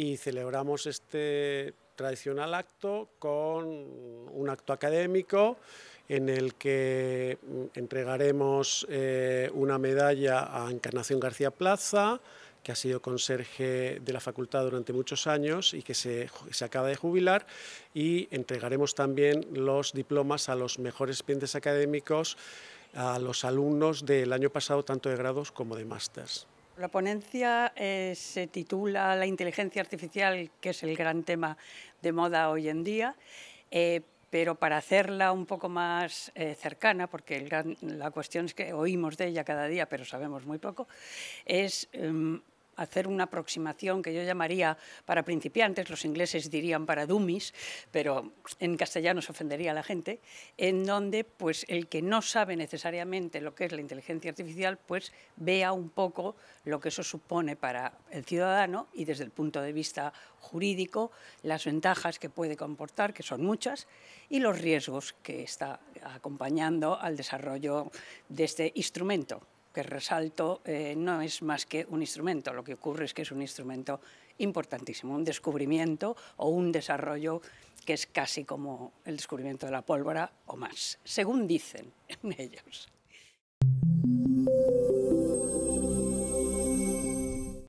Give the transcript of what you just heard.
y celebramos este tradicional acto con un acto académico en el que mm, entregaremos eh, una medalla a Encarnación García Plaza, que ha sido conserje de la facultad durante muchos años y que se, se, acaba de jubilar, y entregaremos también los diplomas a los mejores clientes académicos, a los alumnos del año pasado, tanto de grados como de másters. La ponencia eh, se titula La inteligencia artificial, que es el gran tema de moda hoy en día, eh, pero para hacerla un poco más eh, cercana, porque la cuestión es que oímos de ella cada día, pero sabemos muy poco, es em, hacer una aproximación que yo llamaría para principiantes, los ingleses dirían para dummies, pero en castellano se ofendería a la gente, en donde pues el que no sabe necesariamente lo que es la inteligencia artificial, pues vea un poco lo que eso supone para el ciudadano y desde el punto de vista jurídico, las ventajas que puede comportar, que son muchas, y los riesgos que está acompañando al desarrollo de este instrumento que resalto, eh, no es más que un instrumento. Lo que ocurre es que es un instrumento importantísimo, un descubrimiento o un desarrollo que es casi como el descubrimiento de la pólvora o más, según dicen ellos.